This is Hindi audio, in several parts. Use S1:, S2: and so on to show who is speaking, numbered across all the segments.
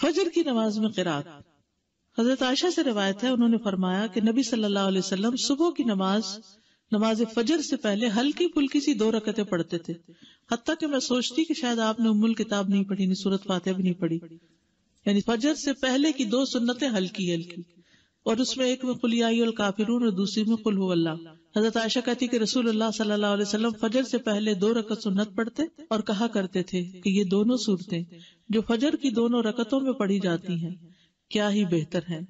S1: फजर की नमाज में किरात हजरत आयशा से रिवायत है उन्होंने फरमाया कि नबी सल्लल्लाहु अलैहि वसल्लम सुबह की नमाज नमाज फजर से पहले हल्की फुल्की सी दो रकतें पढ़ते थे हती कि मैं सोचती कि शायद आपने उम्मुल किताब नहीं पढ़ी नहीं सूरत फातह भी नहीं पढ़ी यानी फजर से पहले की दो सुन्नतें हल्की हल्की और उसमें एक में कुलियाई और काफिरून और दूसरी में कुल अल्लाह हजरत आयशा कहती कि रसूल अल्लाह सल्लल्लाहु अलैहि वसल्लम फजर से पहले दो रकत सुन्नत पढ़ते और कहा करते थे कि ये दोनों सूरतें जो फजर की दोनों रकतों में पढ़ी जाती हैं क्या ही बेहतर है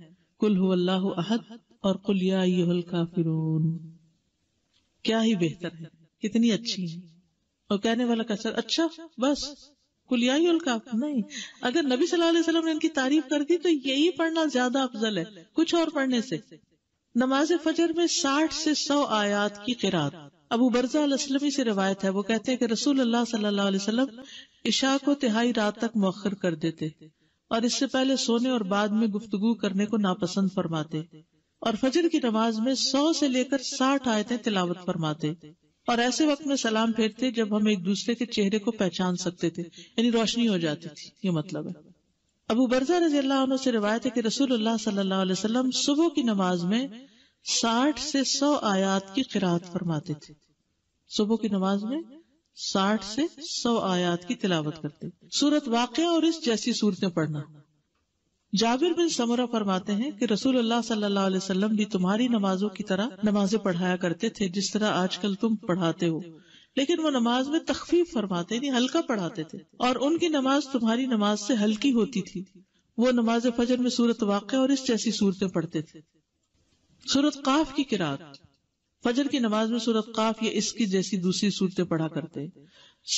S1: कुल हु अल्लाह अहद और कुल या काफिरून क्या ही बेहतर है कितनी अच्छी है और कहने वाला का सर अच्छा बस कुलियाई नहीं अगर नबी सल्लल्लाहु अलैहि वसल्लम ने इनकी तारीफ कर दी तो यही पढ़ना ज्यादा अफजल है कुछ और पढ़ने से नमाज फजर में साठ से सौ आयात की किरात अबू बरजा अलसलमी से रिवायत है वो कहते हैं कि रसूल अल्लाह सल्लल्लाहु अलैहि वसल्लम इशा को तिहाई रात तक मौखर कर देते और इससे पहले सोने और बाद में गुफ्तगु करने को नापसंद फरमाते और फजर की नमाज में सौ से लेकर साठ आयतें तिलावत फरमाते और ऐसे वक्त में सलाम फेरते जब हम एक दूसरे के चेहरे को पहचान सकते थे यानी रोशनी हो जाती थी ये मतलब है अबू बरजा रजी से रिवायत है कि रसूलुल्लाह सल्लल्लाहु सुबह की नमाज में साठ से सौ आयात की किरात फरमाते थे सुबह की नमाज में साठ से सौ आयात की तिलावत करते सूरत वाक़ और इस जैसी सूरतें पढ़ना जाविर बिन समरा फरमाते हैं कि रसूलुल्लाह सल्लल्लाहु भी तुम्हारी नमाजों की तरह नमाजें पढ़ाया करते थे जिस तरह आजकल तुम पढ़ाते हो लेकिन वो नमाज में तखफीफ फरमाते थे हल्का पढ़ाते थे और उनकी नमाज तुम्हारी नमाज से हल्की होती थी वो नमाज फजर में सूरत वाक़ और इस जैसी सूरतें पढ़ते थे सूरत काफ की किरात फजर की नमाज में सूरत काफ या इसकी जैसी दूसरी सूरतें पढ़ा करते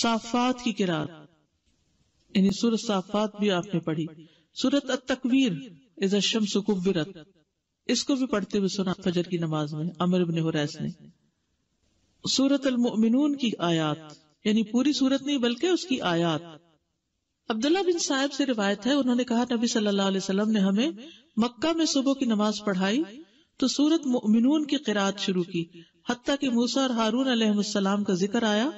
S1: साफात की किरात यानी सूरत साफात भी आपने पढ़ी सूरत तकवीर इज अशम सुकुबरत इसको भी पढ़ते हुए सुना फजर की नमाज में अमर इबन हुरैस ने सूरत अलमोमिन की आयात यानी पूरी सूरत नहीं बल्कि उसकी आयात अब्दुल्ला बिन साहब से रिवायत है उन्होंने कहा नबी सल्लाम ने हमें मक्का में सुबह की नमाज पढ़ाई तो सूरत मोमिनून की किरात शुरू की हती कि मूसा और हारून अलहलाम का जिक्र आया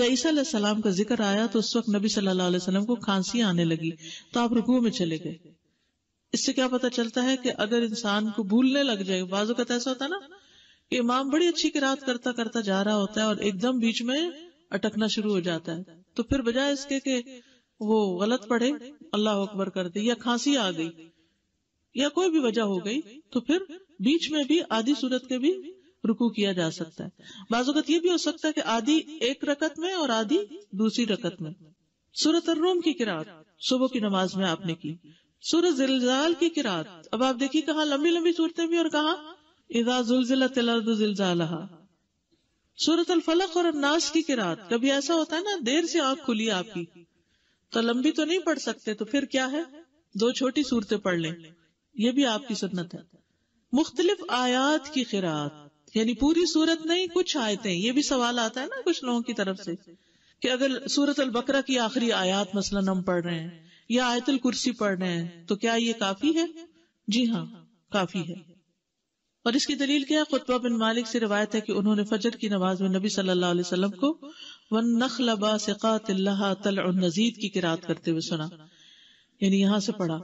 S1: या ईसा सलाम का जिक्र आया तो उस वक्त नबी सल्लाम को खांसी आने लगी तो आप रुकू में चले गए इससे क्या पता चलता है कि अगर इंसान को भूलने लग जाए बाजू का तो ऐसा होता ना इमाम बड़ी अच्छी किरात करता करता जा रहा होता है और एकदम बीच में अटकना शुरू हो जाता है तो फिर बजाय इसके कि वो गलत पढ़े अल्लाह अकबर कर दे या खांसी आ गई या कोई भी वजह हो गई तो फिर बीच में भी आधी सूरत के भी रुकू किया जा सकता है बाजुकत ये भी हो सकता है कि आधी एक रकत में और आधी दूसरी रकत में सूरत रोम की किरात सुबह की नमाज में आपने की सूरत जिलजाल की किरात अब आप देखिए कहा लंबी लंबी सूरतें भी और कहा इजाजुलजिलहा सूरत अलफलक और अन्नास की किरात कभी ऐसा होता है ना देर से आंख खुली आपकी तो लंबी तो नहीं पढ़ सकते तो फिर क्या है दो छोटी सूरतें पढ़ लें ये भी आपकी सुन्नत है मुख्तलिफ आयात की किरात यानी पूरी सूरत नहीं कुछ आयतें ये भी सवाल आता है ना कुछ लोगों की तरफ से कि अगर सूरत अल बकरा की आखिरी आयात मसलन हम पढ़ रहे हैं या आयतल कुर्सी पढ़ रहे हैं तो क्या ये काफी है जी हाँ काफी है और इसकी दलील क्या है खुतबा बिन मालिक से रिवायत है कि उन्होंने फजर की नमाज में नबी सल्लल्लाहु अलैहि वसल्लम को वन नखलबा तल नजीद की किरात करते हुए सुना यानी यहाँ से पढ़ा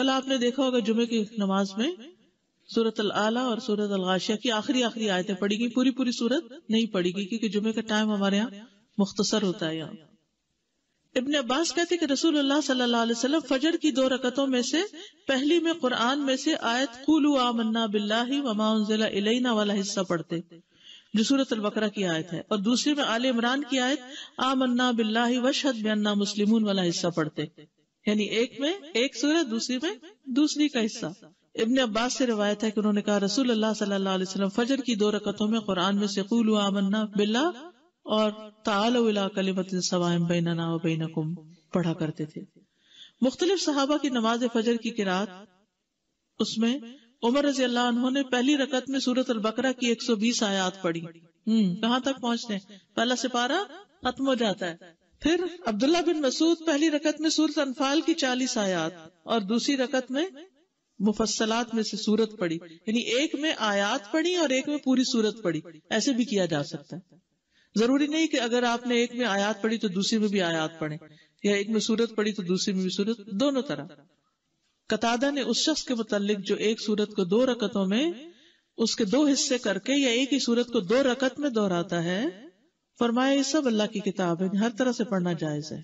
S1: कल आपने देखा होगा जुमे की नमाज में सूरत अल आला और सूरत अल गाशिया की आखिरी आखिरी आयतें पड़ी गई पूरी पूरी सूरत नहीं पड़ेगी क्योंकि जुमे का टाइम हमारे यहाँ मुख्तसर होता है यहाँ इबन अब्बास कहते कि अल्लाह सल्लल्लाहु अलैहि वसल्लम फजर की दो रकतों में से पहली में कुरान में से आयत कुलू आमन्ना बिल्लाही वमाउनजिला वाला हिस्सा पढ़ते जो सूरत बकरा की आयत है और दूसरी में आले इमरान की आयत आमन्ना बिल्लाही वशहद बन्ना मुस्लिमून वाला हिस्सा पढ़ते यानी एक में एक सूरत दूसरी में दूसरी का हिस्सा इबन अब्बास से रिवायत है कि उन्होंने कहा रसूल अल्लाह सल्लल्लाहु अलैहि वसल्लम फजर की दो रकतों में कुरान में से कुलू आमन्ना बिल्ला और बैनकुम पढ़ा करते थे मुख्तलिफ सहाबा की नमाज फजर की किरात उसमें उमर रजी अल्लाह उन्होंने पहली रकत में सूरत अल बकरा की 120 आयात पढ़ी हम्म कहाँ तक पहुँचते पहला सिपारा खत्म हो जाता है फिर अब्दुल्ला बिन मसूद पहली रकत में सूरत अनफाल की चालीस आयात और दूसरी रकत में मुफसलात में से सूरत पढ़ी यानी एक में आयात पढ़ी और एक में पूरी सूरत पढ़ी ऐसे भी किया जा सकता है जरूरी नहीं कि अगर आपने एक में आयात पढ़ी तो दूसरी में भी आयात पढ़े या एक में सूरत पढ़ी तो दूसरी में भी सूरत दोनों तरह कतादा ने उस शख्स के मुतालिक जो एक सूरत को दो रकतों में उसके दो हिस्से करके या एक ही सूरत को दो रकत में दोहराता है फरमाया ये सब अल्लाह की किताब है हर तरह से पढ़ना जायज है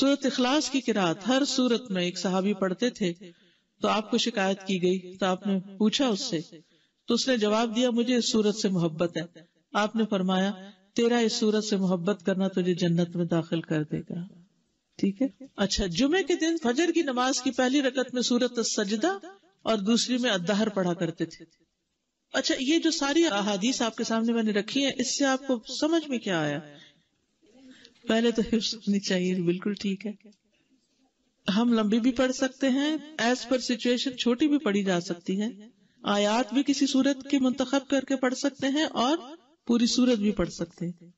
S1: सूरत इखलास की किरात हर सूरत में एक सहाबी पढ़ते थे तो आपको शिकायत की गई तो आपने पूछा उससे तो उसने जवाब दिया मुझे इस सूरत से मोहब्बत है आपने फरमाया तेरा इस सूरत से मोहब्बत करना तुझे जन्नत में दाखिल कर देगा ठीक है अच्छा जुमे के दिन फजर की नमाज की पहली रकत में सूरत सजदा और दूसरी में अद्दाहर पढ़ा करते थे अच्छा ये जो सारी अहादीस आपके सामने मैंने रखी है इससे आपको समझ में क्या आया पहले तो हिफ्स होनी चाहिए बिल्कुल ठीक है हम लंबी भी पढ़ सकते हैं एज पर सिचुएशन छोटी भी पढ़ी जा सकती है आयात भी किसी सूरत के मुंतखब करके पढ़ सकते हैं और पूरी सूरत भी पढ़ सकते हैं